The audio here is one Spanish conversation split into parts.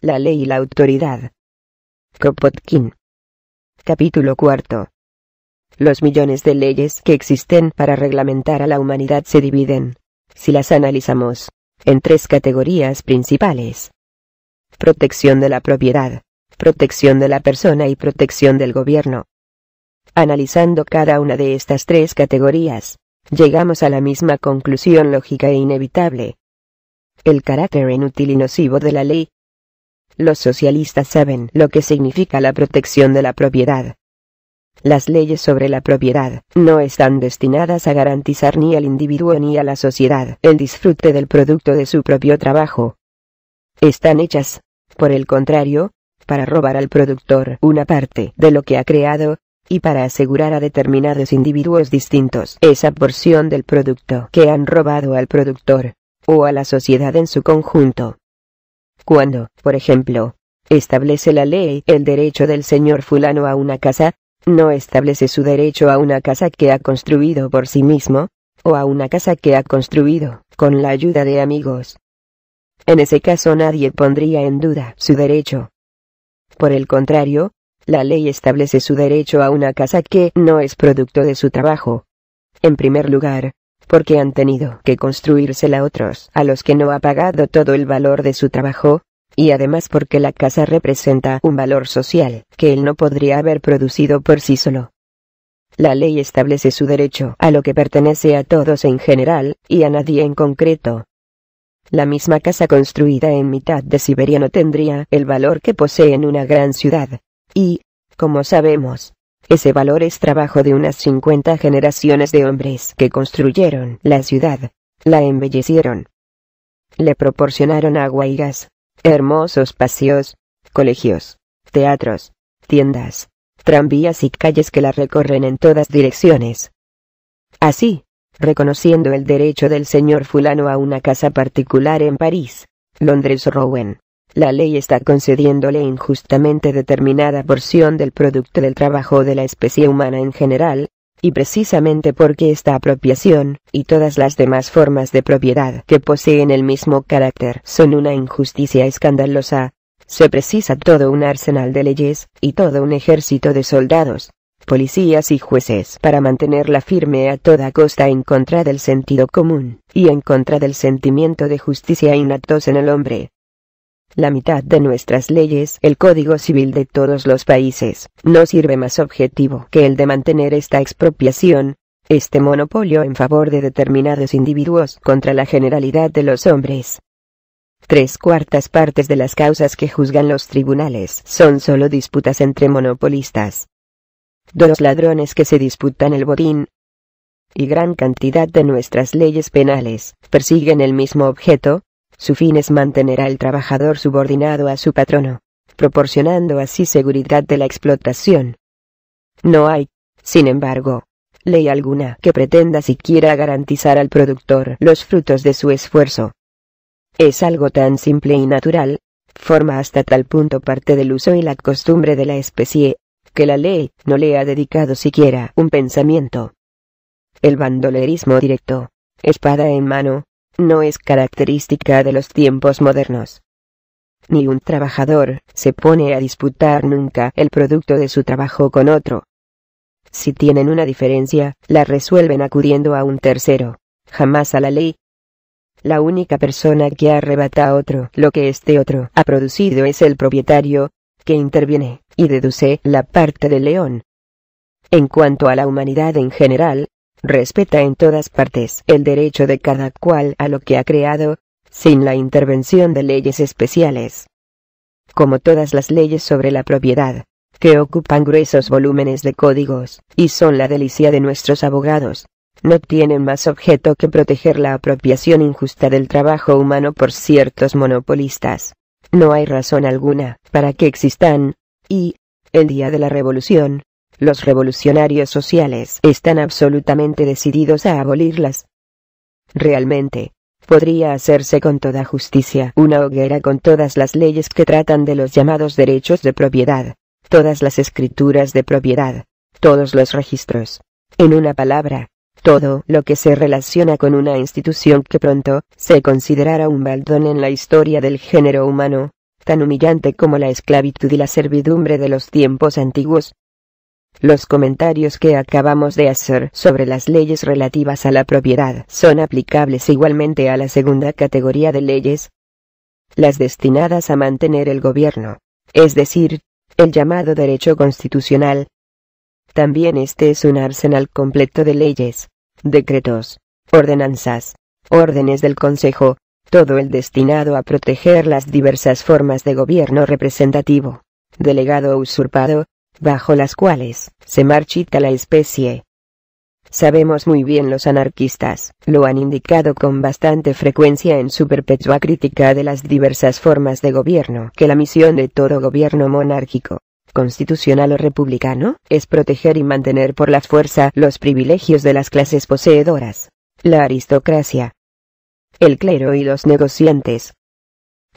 La ley y la autoridad. Kropotkin. Capítulo cuarto. Los millones de leyes que existen para reglamentar a la humanidad se dividen, si las analizamos, en tres categorías principales. Protección de la propiedad, protección de la persona y protección del gobierno. Analizando cada una de estas tres categorías, llegamos a la misma conclusión lógica e inevitable. El carácter inútil y nocivo de la ley, los socialistas saben lo que significa la protección de la propiedad. Las leyes sobre la propiedad no están destinadas a garantizar ni al individuo ni a la sociedad el disfrute del producto de su propio trabajo. Están hechas, por el contrario, para robar al productor una parte de lo que ha creado, y para asegurar a determinados individuos distintos esa porción del producto que han robado al productor, o a la sociedad en su conjunto. Cuando, por ejemplo, establece la ley el derecho del señor fulano a una casa, no establece su derecho a una casa que ha construido por sí mismo, o a una casa que ha construido con la ayuda de amigos. En ese caso nadie pondría en duda su derecho. Por el contrario, la ley establece su derecho a una casa que no es producto de su trabajo. En primer lugar, porque han tenido que construírsela otros a los que no ha pagado todo el valor de su trabajo, y además porque la casa representa un valor social que él no podría haber producido por sí solo. La ley establece su derecho a lo que pertenece a todos en general, y a nadie en concreto. La misma casa construida en mitad de Siberia no tendría el valor que posee en una gran ciudad. Y, como sabemos, ese valor es trabajo de unas 50 generaciones de hombres que construyeron la ciudad, la embellecieron, le proporcionaron agua y gas, hermosos paseos, colegios, teatros, tiendas, tranvías y calles que la recorren en todas direcciones. Así, reconociendo el derecho del señor fulano a una casa particular en París, Londres o Rouen, la ley está concediéndole injustamente determinada porción del producto del trabajo de la especie humana en general, y precisamente porque esta apropiación, y todas las demás formas de propiedad que poseen el mismo carácter son una injusticia escandalosa, se precisa todo un arsenal de leyes, y todo un ejército de soldados, policías y jueces para mantenerla firme a toda costa en contra del sentido común, y en contra del sentimiento de justicia innatos en el hombre. La mitad de nuestras leyes, el Código Civil de todos los países, no sirve más objetivo que el de mantener esta expropiación, este monopolio en favor de determinados individuos contra la generalidad de los hombres. Tres cuartas partes de las causas que juzgan los tribunales son solo disputas entre monopolistas. Dos ladrones que se disputan el botín. Y gran cantidad de nuestras leyes penales persiguen el mismo objeto, su fin es mantener al trabajador subordinado a su patrono, proporcionando así seguridad de la explotación. No hay, sin embargo, ley alguna que pretenda siquiera garantizar al productor los frutos de su esfuerzo. Es algo tan simple y natural, forma hasta tal punto parte del uso y la costumbre de la especie, que la ley no le ha dedicado siquiera un pensamiento. El bandolerismo directo, espada en mano, no es característica de los tiempos modernos. Ni un trabajador se pone a disputar nunca el producto de su trabajo con otro. Si tienen una diferencia, la resuelven acudiendo a un tercero, jamás a la ley. La única persona que arrebata a otro lo que este otro ha producido es el propietario, que interviene, y deduce la parte del león. En cuanto a la humanidad en general, respeta en todas partes el derecho de cada cual a lo que ha creado, sin la intervención de leyes especiales. Como todas las leyes sobre la propiedad, que ocupan gruesos volúmenes de códigos, y son la delicia de nuestros abogados, no tienen más objeto que proteger la apropiación injusta del trabajo humano por ciertos monopolistas. No hay razón alguna para que existan, y, el día de la revolución, los revolucionarios sociales están absolutamente decididos a abolirlas. Realmente, podría hacerse con toda justicia una hoguera con todas las leyes que tratan de los llamados derechos de propiedad, todas las escrituras de propiedad, todos los registros. En una palabra, todo lo que se relaciona con una institución que pronto se considerará un baldón en la historia del género humano, tan humillante como la esclavitud y la servidumbre de los tiempos antiguos, los comentarios que acabamos de hacer sobre las leyes relativas a la propiedad son aplicables igualmente a la segunda categoría de leyes, las destinadas a mantener el gobierno, es decir, el llamado derecho constitucional. También este es un arsenal completo de leyes, decretos, ordenanzas, órdenes del Consejo, todo el destinado a proteger las diversas formas de gobierno representativo, delegado o usurpado, bajo las cuales se marchita la especie. Sabemos muy bien los anarquistas, lo han indicado con bastante frecuencia en su perpetua crítica de las diversas formas de gobierno, que la misión de todo gobierno monárquico, constitucional o republicano, es proteger y mantener por la fuerza los privilegios de las clases poseedoras, la aristocracia, el clero y los negociantes,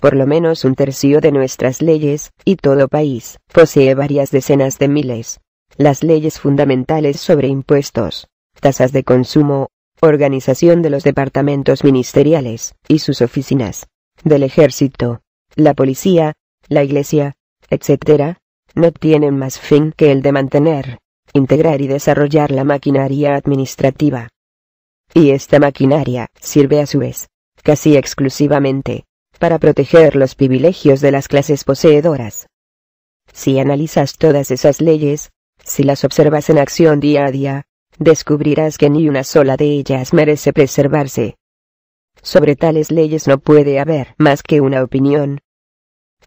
por lo menos un tercio de nuestras leyes, y todo país, posee varias decenas de miles. Las leyes fundamentales sobre impuestos, tasas de consumo, organización de los departamentos ministeriales, y sus oficinas, del ejército, la policía, la iglesia, etc., no tienen más fin que el de mantener, integrar y desarrollar la maquinaria administrativa. Y esta maquinaria sirve a su vez, casi exclusivamente, para proteger los privilegios de las clases poseedoras. Si analizas todas esas leyes, si las observas en acción día a día, descubrirás que ni una sola de ellas merece preservarse. Sobre tales leyes no puede haber más que una opinión.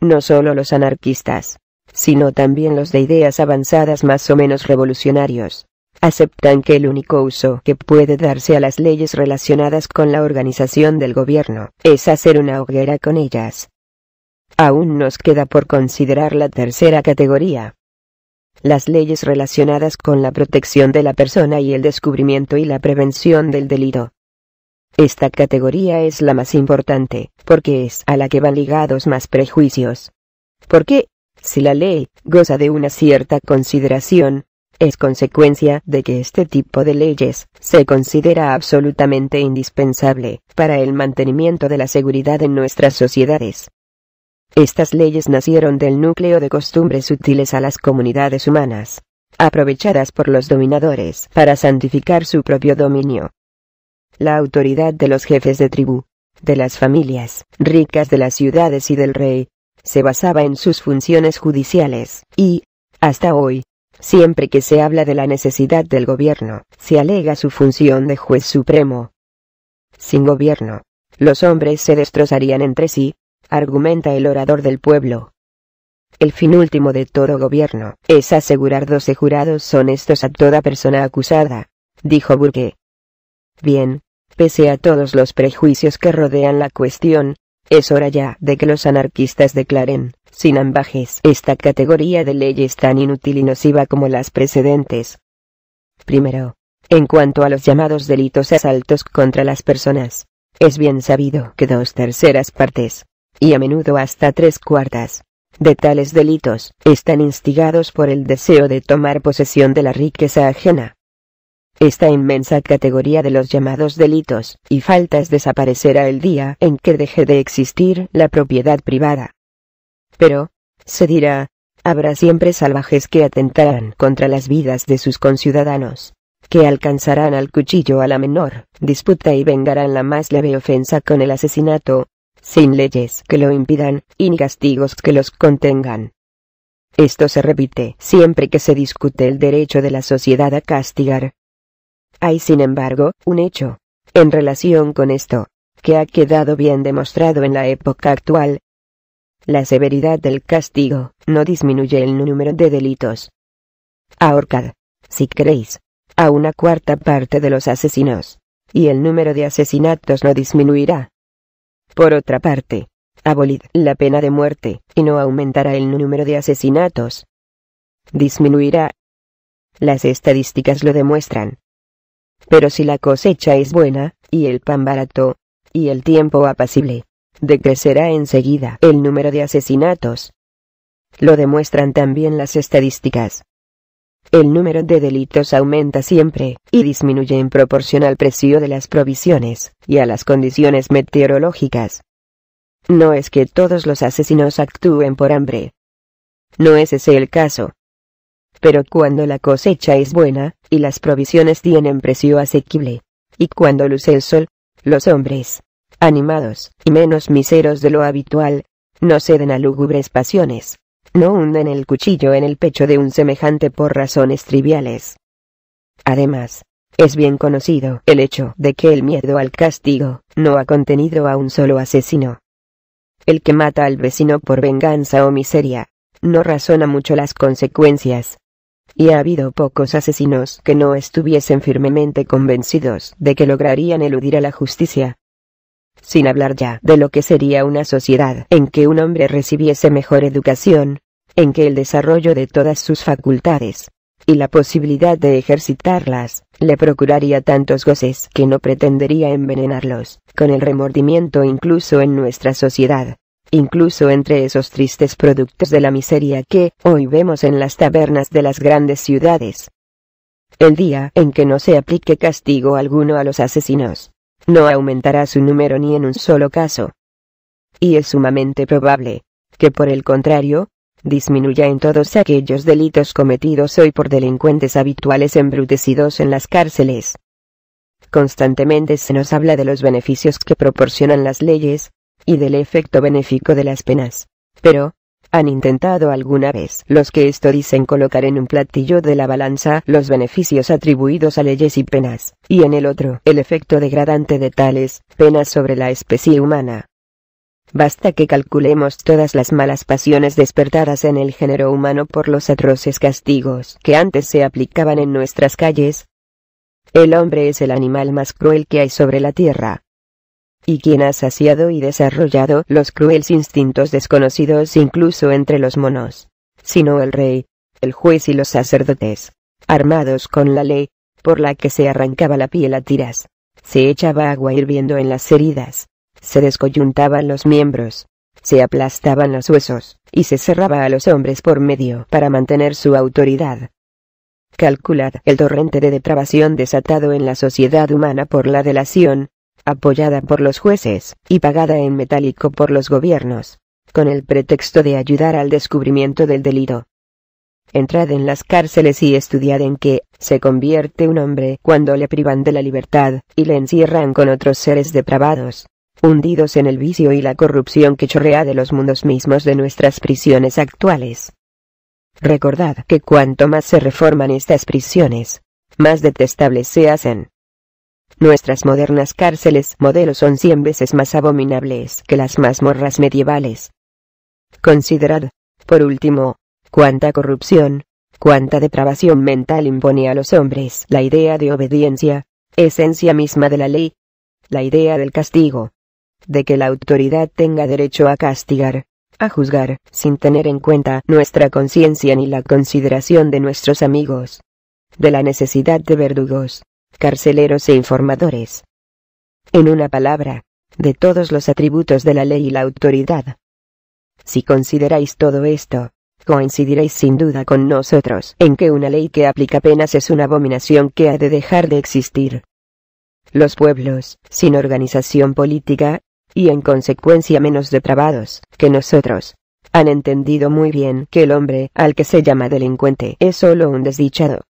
No solo los anarquistas, sino también los de ideas avanzadas más o menos revolucionarios, aceptan que el único uso que puede darse a las leyes relacionadas con la organización del gobierno es hacer una hoguera con ellas. Aún nos queda por considerar la tercera categoría. Las leyes relacionadas con la protección de la persona y el descubrimiento y la prevención del delito. Esta categoría es la más importante, porque es a la que van ligados más prejuicios. Porque, Si la ley goza de una cierta consideración, es consecuencia de que este tipo de leyes se considera absolutamente indispensable para el mantenimiento de la seguridad en nuestras sociedades. Estas leyes nacieron del núcleo de costumbres útiles a las comunidades humanas, aprovechadas por los dominadores para santificar su propio dominio. La autoridad de los jefes de tribu, de las familias ricas de las ciudades y del rey, se basaba en sus funciones judiciales, y, hasta hoy, Siempre que se habla de la necesidad del gobierno, se alega su función de juez supremo. Sin gobierno, los hombres se destrozarían entre sí, argumenta el orador del pueblo. El fin último de todo gobierno es asegurar doce jurados honestos a toda persona acusada, dijo Burke. Bien, pese a todos los prejuicios que rodean la cuestión, es hora ya de que los anarquistas declaren sin ambajes. Esta categoría de leyes es tan inútil y nociva como las precedentes. Primero, en cuanto a los llamados delitos asaltos contra las personas, es bien sabido que dos terceras partes, y a menudo hasta tres cuartas, de tales delitos están instigados por el deseo de tomar posesión de la riqueza ajena. Esta inmensa categoría de los llamados delitos y faltas desaparecerá el día en que deje de existir la propiedad privada. Pero, se dirá, habrá siempre salvajes que atentarán contra las vidas de sus conciudadanos, que alcanzarán al cuchillo a la menor disputa y vengarán la más leve ofensa con el asesinato, sin leyes que lo impidan, y ni castigos que los contengan. Esto se repite siempre que se discute el derecho de la sociedad a castigar. Hay, sin embargo, un hecho, en relación con esto, que ha quedado bien demostrado en la época actual, la severidad del castigo no disminuye el número de delitos. Ahorcad, si queréis, a una cuarta parte de los asesinos, y el número de asesinatos no disminuirá. Por otra parte, abolid la pena de muerte, y no aumentará el número de asesinatos. Disminuirá. Las estadísticas lo demuestran. Pero si la cosecha es buena, y el pan barato, y el tiempo apacible, decrecerá enseguida el número de asesinatos. Lo demuestran también las estadísticas. El número de delitos aumenta siempre, y disminuye en proporción al precio de las provisiones, y a las condiciones meteorológicas. No es que todos los asesinos actúen por hambre. No es ese el caso. Pero cuando la cosecha es buena, y las provisiones tienen precio asequible, y cuando luce el sol, los hombres, animados, y menos miseros de lo habitual, no ceden a lúgubres pasiones, no hunden el cuchillo en el pecho de un semejante por razones triviales. Además, es bien conocido el hecho de que el miedo al castigo no ha contenido a un solo asesino. El que mata al vecino por venganza o miseria, no razona mucho las consecuencias. Y ha habido pocos asesinos que no estuviesen firmemente convencidos de que lograrían eludir a la justicia, sin hablar ya de lo que sería una sociedad en que un hombre recibiese mejor educación, en que el desarrollo de todas sus facultades, y la posibilidad de ejercitarlas, le procuraría tantos goces que no pretendería envenenarlos, con el remordimiento incluso en nuestra sociedad, incluso entre esos tristes productos de la miseria que hoy vemos en las tabernas de las grandes ciudades. El día en que no se aplique castigo alguno a los asesinos, no aumentará su número ni en un solo caso. Y es sumamente probable, que por el contrario, disminuya en todos aquellos delitos cometidos hoy por delincuentes habituales embrutecidos en las cárceles. Constantemente se nos habla de los beneficios que proporcionan las leyes, y del efecto benéfico de las penas. Pero, han intentado alguna vez los que esto dicen colocar en un platillo de la balanza los beneficios atribuidos a leyes y penas, y en el otro el efecto degradante de tales penas sobre la especie humana. Basta que calculemos todas las malas pasiones despertadas en el género humano por los atroces castigos que antes se aplicaban en nuestras calles. El hombre es el animal más cruel que hay sobre la tierra y quien ha saciado y desarrollado los crueles instintos desconocidos incluso entre los monos, sino el rey, el juez y los sacerdotes, armados con la ley, por la que se arrancaba la piel a tiras, se echaba agua hirviendo en las heridas, se descoyuntaban los miembros, se aplastaban los huesos, y se cerraba a los hombres por medio para mantener su autoridad. Calculad el torrente de depravación desatado en la sociedad humana por la delación, apoyada por los jueces, y pagada en metálico por los gobiernos, con el pretexto de ayudar al descubrimiento del delito. Entrad en las cárceles y estudiad en qué se convierte un hombre cuando le privan de la libertad, y le encierran con otros seres depravados, hundidos en el vicio y la corrupción que chorrea de los mundos mismos de nuestras prisiones actuales. Recordad que cuanto más se reforman estas prisiones, más detestables se hacen. Nuestras modernas cárceles modelos son cien veces más abominables que las mazmorras medievales. Considerad, por último, cuánta corrupción, cuánta depravación mental impone a los hombres la idea de obediencia, esencia misma de la ley, la idea del castigo, de que la autoridad tenga derecho a castigar, a juzgar, sin tener en cuenta nuestra conciencia ni la consideración de nuestros amigos, de la necesidad de verdugos carceleros e informadores. En una palabra, de todos los atributos de la ley y la autoridad. Si consideráis todo esto, coincidiréis sin duda con nosotros en que una ley que aplica penas es una abominación que ha de dejar de existir. Los pueblos, sin organización política, y en consecuencia menos depravados que nosotros, han entendido muy bien que el hombre al que se llama delincuente es solo un desdichado.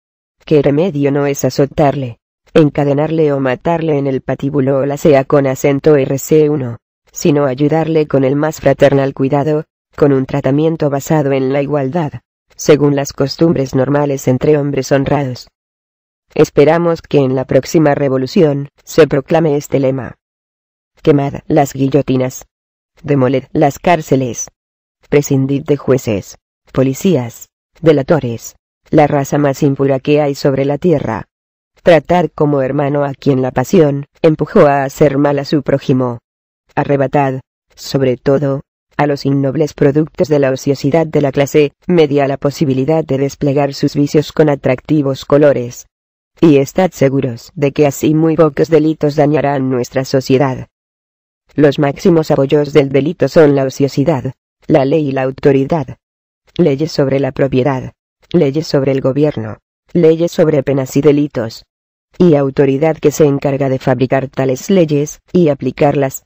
Que remedio no es azotarle, encadenarle o matarle en el patíbulo o la sea con acento RC1, sino ayudarle con el más fraternal cuidado, con un tratamiento basado en la igualdad, según las costumbres normales entre hombres honrados. Esperamos que en la próxima revolución se proclame este lema. Quemad las guillotinas. Demoled las cárceles. Prescindid de jueces, policías, delatores, la raza más impura que hay sobre la tierra tratar como hermano a quien la pasión empujó a hacer mal a su prójimo. Arrebatad, sobre todo, a los innobles productos de la ociosidad de la clase media la posibilidad de desplegar sus vicios con atractivos colores. Y estad seguros de que así muy pocos delitos dañarán nuestra sociedad. Los máximos apoyos del delito son la ociosidad, la ley y la autoridad. Leyes sobre la propiedad, leyes sobre el gobierno, leyes sobre penas y delitos, y autoridad que se encarga de fabricar tales leyes y aplicarlas.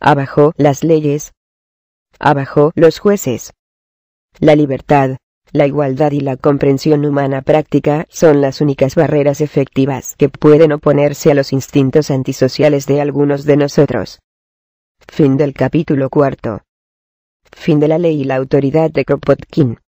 Abajo las leyes. Abajo los jueces. La libertad, la igualdad y la comprensión humana práctica son las únicas barreras efectivas que pueden oponerse a los instintos antisociales de algunos de nosotros. Fin del capítulo cuarto. Fin de la ley y la autoridad de Kropotkin.